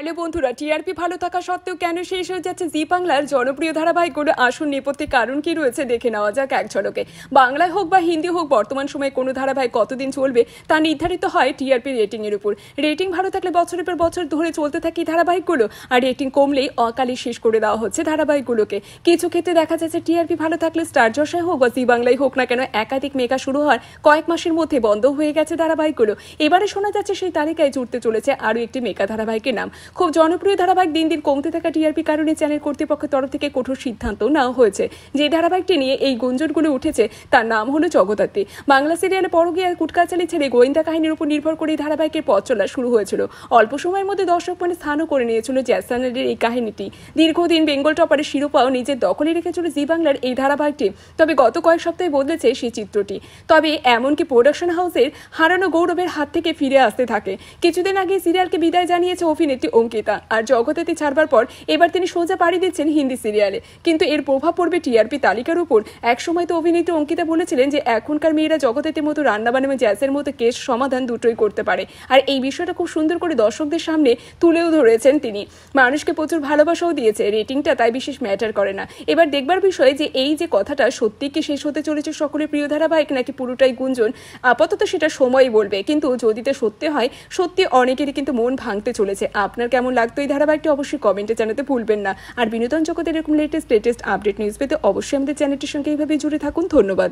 hello বন্ধুরা TRP ভালো থাকা সত্ত্বেও কেন শেষ হয়ে যাচ্ছে জি বাংলার জনপ্রিয় ধারাবাহিকগুলো আসুন নেপথ্যে কারণ কি রয়েছে দেখে নেওয়া যাক এক ঝলকে বাংলায় হোক বা হিন্দি হোক বর্তমান সময়ে কোনো ধারাবাহিক কতদিন চলবে তা নির্ধারিত হয় টিআরপি রেটিংয়ের উপর রেটিং ভালো থাকলে বছরের পর বছর ধরে চলতে থাকে ধারাবাহিকগুলো আর রেটিং কমলেই অকালে শেষ করে দেওয়া হচ্ছে ধারাবাহিকগুলোকে কিছু ক্ষেত্রে দেখা যাচ্ছে টিআরপি ভালো থাকলে স্টার জশায় হোক বা জি বাংলাই হোক না কেন একাধিক মেগা শুরু হওয়ার কয়েক মাসের মধ্যে বন্ধ হয়ে গেছে ধারাবাহিকগুলো এবারে শোনা যাচ্ছে সেই তালিকায় জুড়তে চলেছে আরও একটি মেগা ধারাবাহিকের নাম খুব জনপ্রিয় ধারাবাহিক দিন দিন কমতে থাকা টিআরপি কারণে চ্যানেল কর্তৃপক্ষের তরফ থেকে কঠোর সিদ্ধান্ত নেওয়া হয়েছে যে ধারাবাহিকটি নিয়ে এই গুঞ্জনগুলো উঠেছে তার নাম হলো জগদাত্রী বাংলা সিরিয়ালে পরগিয়া কুটকাচালি ছেড়ে গোয়েন্দা কাহিনীর উপর নির্ভর করে এই ধারাবাহিকের পথ চলা শুরু হয়েছিল অল্প সময়ের মধ্যে দর্শক মানে স্থানও করে নিয়েছিল জ্যাজ চ্যানেলের এই কাহিনীটি দীর্ঘদিন বেঙ্গল টপারের শিরোপাও নিজের দখলে রেখেছিল জি বাংলার এই ধারাবাহিকটি তবে গত কয়েক সপ্তাহে বদলেছে সেই চিত্রটি তবে এমনকি প্রোডাকশন হাউসের হারানো গৌরবের হাত থেকে ফিরে আসতে থাকে কিছুদিন আগে সিরিয়ালকে বিদায় জানিয়েছে অভিনেত্রী অঙ্কিতা আর জগতেতে ছাড়বার পর এবার তিনি সোজা পাড়ি দিচ্ছেন হিন্দি সিরিয়ালে কিন্তু এর প্রভাব পড়বে টিআরপি তালিকার উপর একসময় তো অভিনেত্রী অঙ্কিতা বলেছিলেন যে এখনকার মেয়েরা জগতেতে মতো রান্নাবান এবং জ্যাসের মতো কেস সমাধান দুটোই করতে পারে আর এই বিষয়টা খুব সুন্দর করে দর্শকদের সামনে তুলেও ধরেছেন তিনি মানুষকে প্রচুর ভালোবাসাও দিয়েছে রেটিংটা তাই বিশেষ ম্যাটার করে না এবার দেখবার বিষয় যে এই যে কথাটা সত্যি কি শেষ হতে চলেছে সকলের প্রিয় ধারাবাহিক নাকি পুরোটাই গুঞ্জন আপাতত সেটা সময় বলবে কিন্তু যদি তা সত্যি হয় সত্যি অনেকেরই কিন্তু মন ভাঙতে চলেছে আপনার আপনার কেমন লাগতো এই ধারাবাহিকটি অবশ্যই কমেন্টে জানাতে ভুলবেন না আর বিনোদন জগতের এরকম লেটেস্ট লেটেস্ট আপডেট নিউজ পেতে অবশ্যই আমাদের চ্যানেলটির সঙ্গে এইভাবে জুড়ে থাকুন ধন্যবাদ